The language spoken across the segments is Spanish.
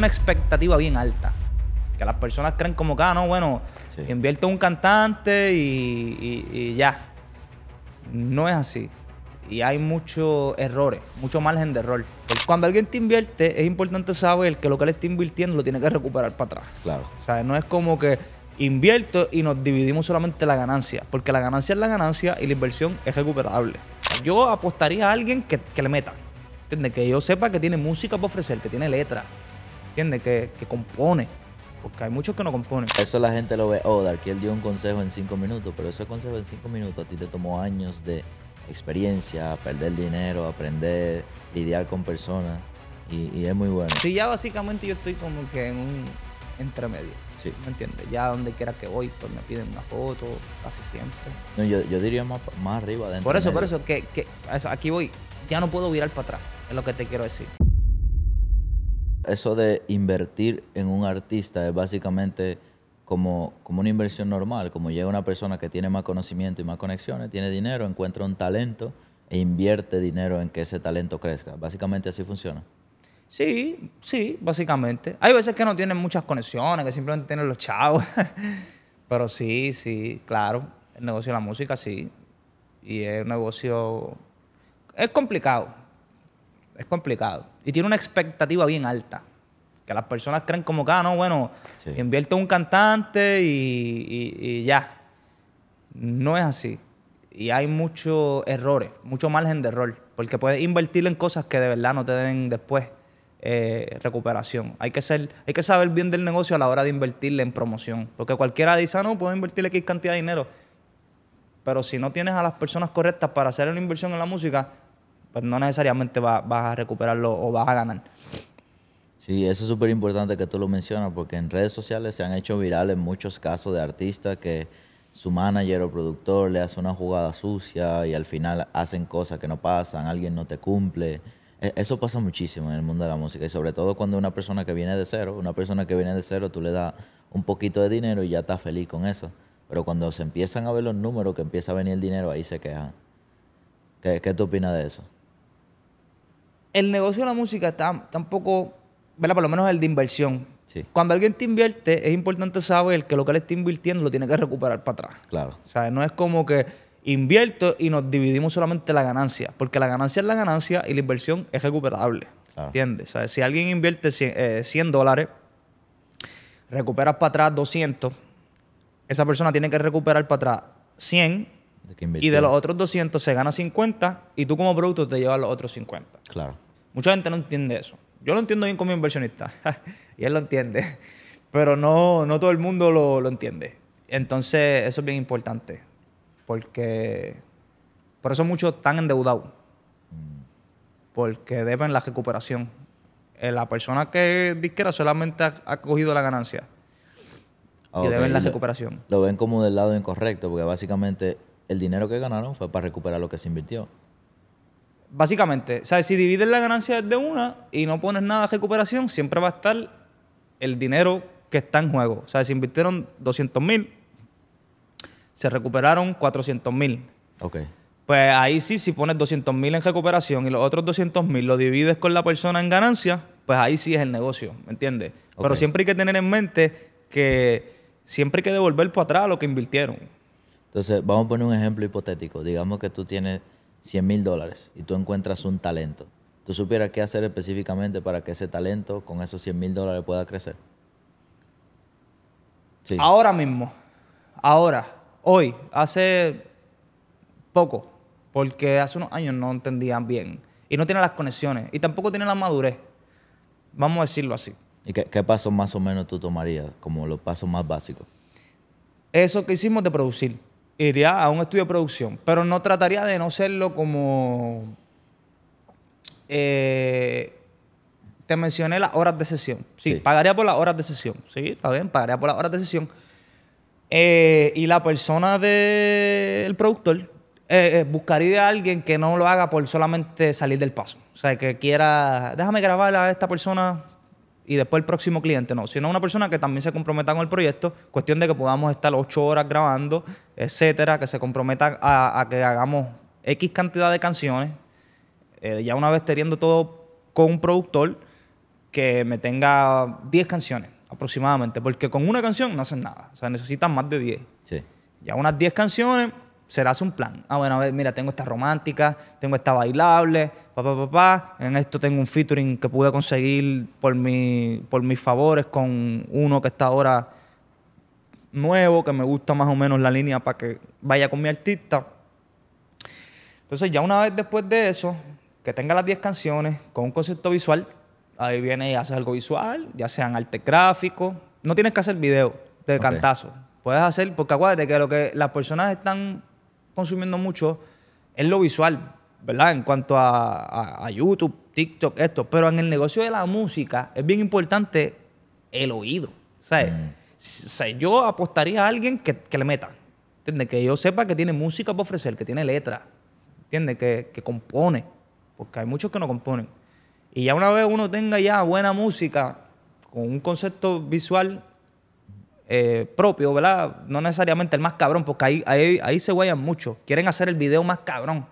una expectativa bien alta. Que las personas creen como que, ah, no, bueno, invierto un cantante y, ya. No es así. Y hay muchos errores, mucho margen de error. cuando alguien te invierte, es importante saber que lo que le está invirtiendo lo tiene que recuperar para atrás. Claro. no es como que invierto y nos dividimos solamente la ganancia, porque la ganancia es la ganancia y la inversión es recuperable. Yo apostaría a alguien que, le meta, Que yo sepa que tiene música para ofrecer, que tiene letra, ¿entiendes? Que, que compone. Porque hay muchos que no componen. Eso la gente lo ve, oh, él dio un consejo en cinco minutos, pero ese consejo en cinco minutos a ti te tomó años de experiencia, perder dinero, aprender, lidiar con personas. Y, es muy bueno. Sí, ya básicamente yo estoy como que en un entremedio. Sí. ¿Me entiendes? Ya donde quiera que voy, pues me piden una foto, casi siempre. No, yo, diría más, más arriba. De por eso, por eso, que, que, aquí voy. Ya no puedo virar para atrás, es lo que te quiero decir eso de invertir en un artista es básicamente como, una inversión normal, como llega una persona que tiene más conocimiento y más conexiones, tiene dinero, encuentra un talento e invierte dinero en que ese talento crezca. Básicamente así funciona. Sí, sí, básicamente. Hay veces que no tienen muchas conexiones, que simplemente tienen los chavos. Pero sí, sí, claro. El negocio de la música, sí. Y es un negocio... Es complicado, es complicado. Y tiene una expectativa bien alta. Que las personas creen como que, ah, no, bueno, invierto un cantante y, ya. No es así. Y hay muchos errores, mucho margen de error. Porque puedes invertir en cosas que de verdad no te den después eh, recuperación. Hay que, ser, hay que saber bien del negocio a la hora de invertirle en promoción. Porque cualquiera dice, ah, no, puedo invertirle X cantidad de dinero. Pero si no tienes a las personas correctas para hacer una inversión en la música, pues no necesariamente vas a recuperarlo o vas a ganar. Sí, eso es súper importante que tú lo mencionas, porque en redes sociales se han hecho virales muchos casos de artistas que su manager o productor le hace una jugada sucia y al final hacen cosas que no pasan, alguien no te cumple. E, eso pasa muchísimo en el mundo de la música y sobre todo cuando una persona que viene de cero, una persona que viene de cero, tú le das un poquito de dinero y ya está feliz con eso. Pero cuando se empiezan a ver los números, que empieza a venir el dinero, ahí se quejan. ¿Qué, qué tú opinas de eso? el negocio de la música está tampoco, ¿verdad? Por lo menos el de inversión. Cuando alguien te invierte, es importante saber que lo que le está invirtiendo lo tiene que recuperar para atrás. Claro. O sea, no es como que invierto y nos dividimos solamente la ganancia, porque la ganancia es la ganancia y la inversión es recuperable. ¿Entiendes? O sea, si alguien invierte 100, eh, dólares, recuperas para atrás 200, esa persona tiene que recuperar para atrás 100 y de los otros 200 se gana 50 y tú como producto te llevas los otros 50. Claro. Mucha gente no entiende eso. Yo lo entiendo bien como inversionista y él lo entiende, pero no, no todo el mundo lo, entiende. Entonces, eso es bien importante porque por eso muchos están endeudados, mm. porque deben la recuperación. Eh, la persona que disquera solamente ha, cogido la ganancia. y deben la recuperación. lo, ven como del lado incorrecto, porque básicamente el dinero que ganaron fue para recuperar lo que se invirtió. Básicamente, sea, si divides la ganancia de una y no pones nada de recuperación, siempre va a estar el dinero que está en juego. O sea, si invirtieron 200 mil, se recuperaron 400 mil. Ok. Pues ahí sí, si pones 200 mil en recuperación y los otros 200 mil lo divides con la persona en ganancia, pues ahí sí es el negocio, ¿me entiendes? Pero siempre hay que tener en mente que siempre hay que devolver para atrás lo que invirtieron. Entonces, vamos a poner un ejemplo hipotético. Digamos que tú tienes 100 mil dólares y tú encuentras un talento. ¿Tú supieras qué hacer específicamente para que ese talento con esos 100 mil dólares pueda crecer? Sí. Ahora mismo, ahora, hoy, hace poco, porque hace unos años no entendían bien y no tienen las conexiones y tampoco tienen la madurez, vamos a decirlo así. ¿Y qué pasos más o menos tú tomarías como los pasos más básicos? Eso que hicimos de producir iría a un estudio de producción, pero no trataría de no serlo como... Eh, te mencioné las horas de sesión. Sí, pagaría por las horas de sesión. Sí, está bien, pagaría por las horas de sesión. Eh, y la persona del productor eh, buscaría a alguien que no lo haga por solamente salir del paso. O sea, que quiera, déjame grabar a esta persona y después el próximo cliente, no, sino una persona que también se comprometa con el proyecto, cuestión de que podamos estar ocho horas grabando, etcétera, que se comprometa a, que hagamos X cantidad de canciones, eh, ya una vez teniendo todo con un productor que me tenga 10 canciones aproximadamente, porque con una canción no hacen nada, o sea, necesitan más de 10. Ya unas 10 canciones serás un plan. Ah, bueno, a ver, mira, tengo esta romántica, tengo esta bailable, papá, papá, pa. en esto tengo un featuring que pude conseguir por, mi, por mis favores con uno que está ahora nuevo, que me gusta más o menos la línea para que vaya con mi artista. Entonces ya una vez después de eso, que tenga las 10 canciones con un concepto visual, ahí viene y haces algo visual, ya sean arte gráfico, no tienes que hacer video de cantazo. Puedes hacer, porque acuérdate que lo que las personas están consumiendo mucho es lo visual, ¿verdad? En cuanto a, YouTube, TikTok, esto. Pero en el negocio de la música es bien importante el oído. ¿sabes? Mm. yo apostaría a alguien que, le meta. ¿Entiendes? Que yo sepa que tiene música para ofrecer, que tiene letra. ¿Entiendes? Que, que compone. Porque hay muchos que no componen. Y ya una vez uno tenga ya buena música, con un concepto visual eh, propio, ¿verdad? No necesariamente el más cabrón, porque ahí, ahí, se guayan mucho. Quieren hacer el video más cabrón.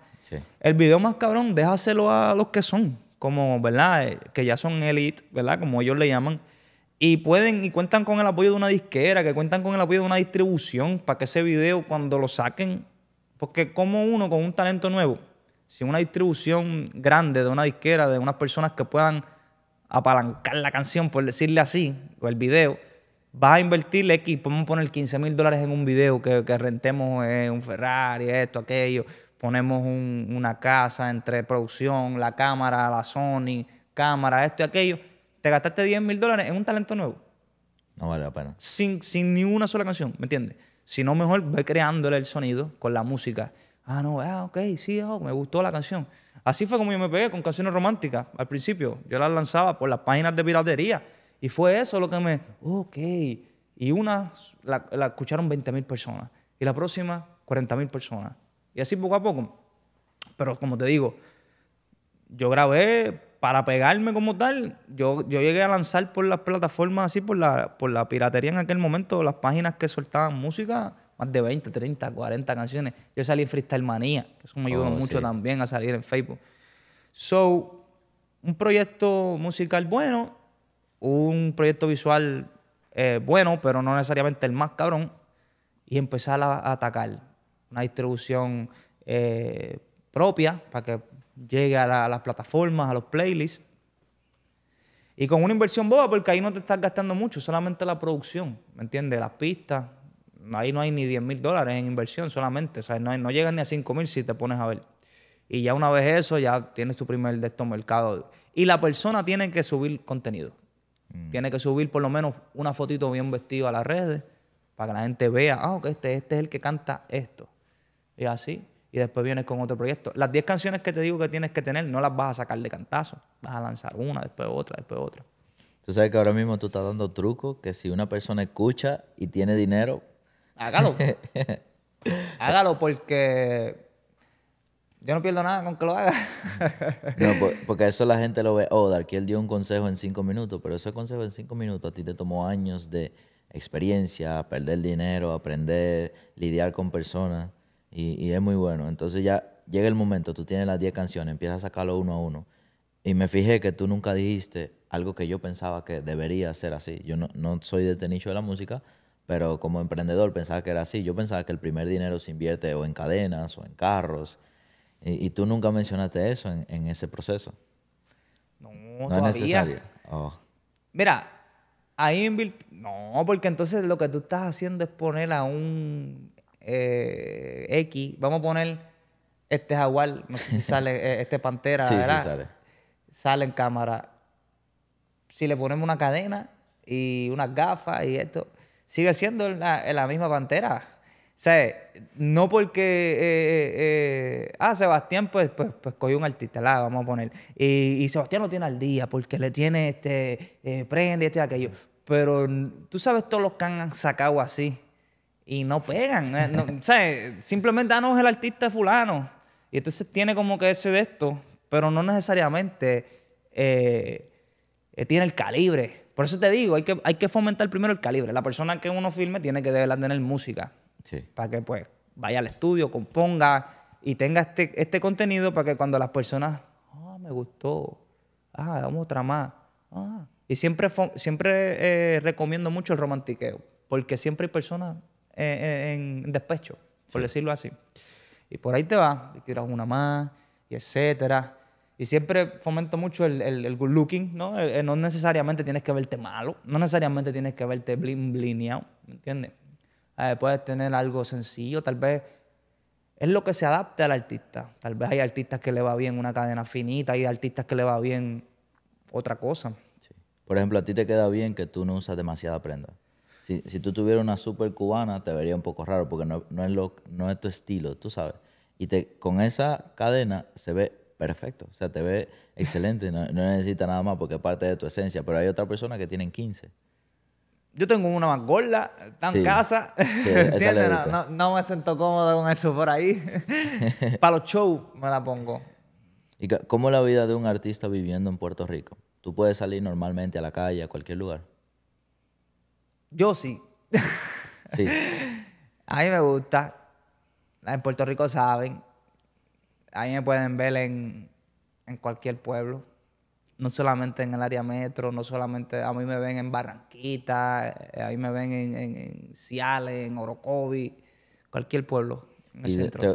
El video más cabrón, déjaselo a los que son, como, ¿verdad? Eh, que ya son elite, ¿verdad? Como ellos le llaman. Y pueden, y cuentan con el apoyo de una disquera, que cuentan con el apoyo de una distribución para que ese video cuando lo saquen. Porque como uno con un talento nuevo, sin una distribución grande de una disquera, de unas personas que puedan apalancar la canción, por decirle así, o el video, vas a invertirle X, podemos poner 15 mil dólares en un video que, rentemos eh, un Ferrari, esto, aquello, ponemos una casa entre producción, la cámara, la Sony, cámara, esto y aquello. Te gastaste 10 mil dólares en un talento nuevo. No vale la pena. Sin, sin ni una sola canción, ¿me entiendes? Si no, mejor ve creándole el sonido con la música. Ah, no, ah, ok, sí, oh, me gustó la canción. Así fue como yo me pegué con canciones románticas al principio. Yo las lanzaba por las páginas de piratería y fue eso lo que me, ok. Y una la, escucharon 20.000 mil personas y la próxima 40.000 mil personas. Y así poco a poco. Pero como te digo, yo grabé para pegarme como tal. Yo, yo llegué a lanzar por las plataformas así, por la, por la piratería en aquel momento, las páginas que soltaban música, más de 20, 30, 40 canciones. Yo salí en Freestyle Manía, que eso me ayudó oh, mucho también a salir en Facebook. So, un proyecto musical bueno un proyecto visual eh, bueno, pero no necesariamente el más cabrón, y empezar a, atacar una distribución eh, propia para que llegue a, las plataformas, a los playlists. Y con una inversión boba, porque ahí no te estás gastando mucho, solamente la producción, ¿me entiendes? Las pistas, ahí no hay ni 10 mil dólares en inversión solamente, o No, no llegas ni a 5 mil si te pones a ver. Y ya una vez eso, ya tienes tu primer de estos mercados. Y la persona tiene que subir contenido. Mm. Tiene que subir por lo menos una fotito bien vestido a las redes para que la gente vea, ah, que este, este es el que canta esto. Y así. Y después vienes con otro proyecto. Las 10 canciones que te digo que tienes que tener, no las vas a sacar de cantazo. Vas a lanzar una, después otra, después otra. Tú sabes que ahora mismo tú estás dando trucos que si una persona escucha y tiene dinero. Hágalo. hágalo porque yo no pierdo nada con que lo haga. no, porque eso la gente lo ve, oh, él dio un consejo en cinco minutos, pero ese consejo en cinco minutos a ti te tomó años de experiencia, perder dinero, aprender, lidiar con personas, y, es muy bueno. Entonces ya llega el momento, tú tienes las diez canciones, empiezas a sacarlo uno a uno, y me fijé que tú nunca dijiste algo que yo pensaba que debería ser así. Yo no, no soy de este nicho de la música, pero como emprendedor pensaba que era así. Yo pensaba que el primer dinero se invierte o en cadenas o en carros y, tú nunca mencionaste eso en, ese proceso. No, no todavía. es necesario. Oh. Mira, ahí No, porque entonces lo que tú estás haciendo es poner a un eh, X, vamos a poner este jaguar, no sé si sale, eh, este pantera, Sí, sale. Sale en cámara. Si le ponemos una cadena y unas gafas y esto, sigue siendo la, la misma pantera sea, No porque. Eh, eh, eh ah, Sebastián, pues, pues, pues, cogió un artista, la vamos a poner. Y, Sebastián lo tiene al día porque le tiene este. Eh, prende, este, aquello. Pero tú sabes todos los que han sacado así y no pegan. Eh, ¿Sabes? Simplemente, danos ah, el artista fulano. Y entonces tiene como que ese de esto, pero no necesariamente tiene el calibre. Por eso te digo, hay que, hay que fomentar primero el calibre. La persona que uno filme tiene que tener música. Para que pues vaya al estudio, componga y tenga este, este contenido para que cuando las personas, ah, me gustó, ah, vamos otra más. Ah". Y siempre, siempre eh, recomiendo mucho el romantiqueo, porque siempre hay personas eh, eh, en, despecho, por decirlo así. Y por ahí te vas, y tiras una más, y etcétera. Y siempre fomento mucho el, good looking, ¿no? no necesariamente tienes que verte malo, no necesariamente tienes que verte blin blineado, ¿me entiendes? puedes tener algo sencillo, tal vez es lo que se adapte al artista. Tal vez hay artistas que le va bien una cadena finita, hay artistas que le va bien otra cosa. Por ejemplo, a ti te queda bien que tú no usas demasiada prenda. Si, tú tuvieras una super cubana, te vería un poco raro porque no, es, no es tu estilo, tú sabes. Y te, con esa cadena se ve perfecto, o sea, te ve excelente, no, no necesita nada más porque es parte de tu esencia. Pero hay otra persona que tienen 15. Yo tengo una más gorda, está en casa. No, me siento cómodo con eso por ahí. Para los shows me la pongo. ¿Y cómo es la vida de un artista viviendo en Puerto Rico? ¿Tú puedes salir normalmente a la calle, a cualquier lugar? Yo sí. sí. A mí me gusta. En Puerto Rico saben. Ahí me pueden ver en, en cualquier pueblo no solamente en el área metro, no solamente a mí me ven en Barranquita, eh, ahí me ven en, en, en Ciales, en cualquier pueblo.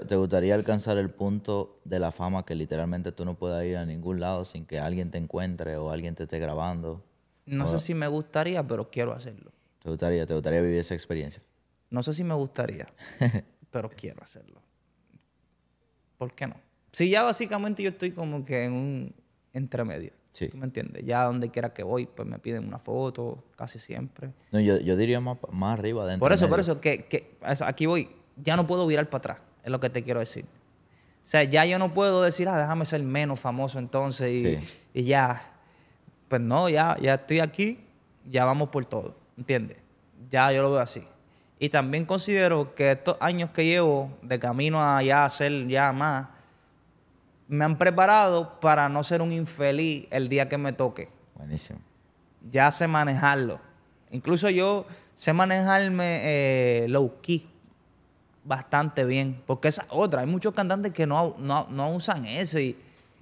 Te, gustaría alcanzar el punto de la fama que literalmente tú no puedas ir a ningún lado sin que alguien te encuentre o alguien te esté grabando? No sé si me gustaría, pero quiero hacerlo. ¿Te gustaría, ¿Te gustaría vivir esa experiencia? No sé si me gustaría, pero quiero hacerlo. ¿Por qué no? Si ya básicamente yo estoy como que en un entremedio. ¿Tú me entiendes? Ya donde quiera que voy, pues me piden una foto, casi siempre. No, yo, yo diría más, arriba dentro. Por eso, por eso, que, aquí voy. Ya no puedo virar para atrás, es lo que te quiero decir. O sea, ya yo no puedo decir, ah, déjame ser menos famoso entonces y, ya. Pues no, ya, ya estoy aquí, ya vamos por todo, ¿entiendes? Ya yo lo veo así. Y también considero que estos años que llevo de camino a ya hacer ya más, me han preparado para no ser un infeliz el día que me toque. Buenísimo. Ya sé manejarlo. Incluso yo sé manejarme eh, low key bastante bien, porque esa otra, hay muchos cantantes que no, usan eso y,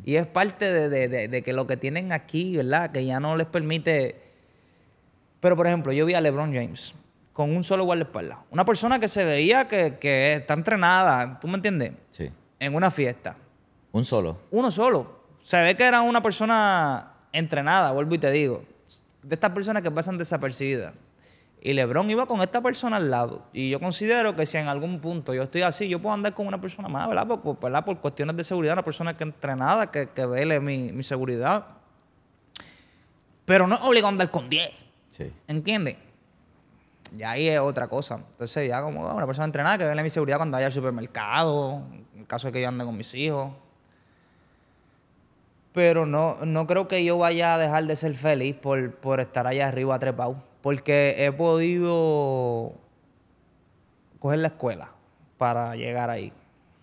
y es parte de, que lo que tienen aquí, ¿verdad? Que ya no les permite... Pero por ejemplo, yo vi a LeBron James con un solo guardaespaldas, una persona que se veía que, que está entrenada, ¿tú me entiendes? Sí. En una fiesta ¿Un solo? Uno solo. Se ve que era una persona entrenada, vuelvo y te digo. De estas personas que pasan desapercibidas. Y LeBron iba con esta persona al lado. Y yo considero que si en algún punto yo estoy así, yo puedo andar con una persona más, ¿verdad? Por, Por cuestiones de seguridad, una persona que entrenada, que, que vele mi, mi seguridad. Pero no es obligado a andar con 10. Sí. ¿Entiendes? Y ahí es otra cosa. Entonces, ya como ah, una persona entrenada que vele mi seguridad cuando vaya al supermercado, en caso de que yo ande con mis hijos pero no, no creo que yo vaya a dejar de ser feliz por, por estar allá arriba trepado, porque he podido coger la escuela para llegar ahí.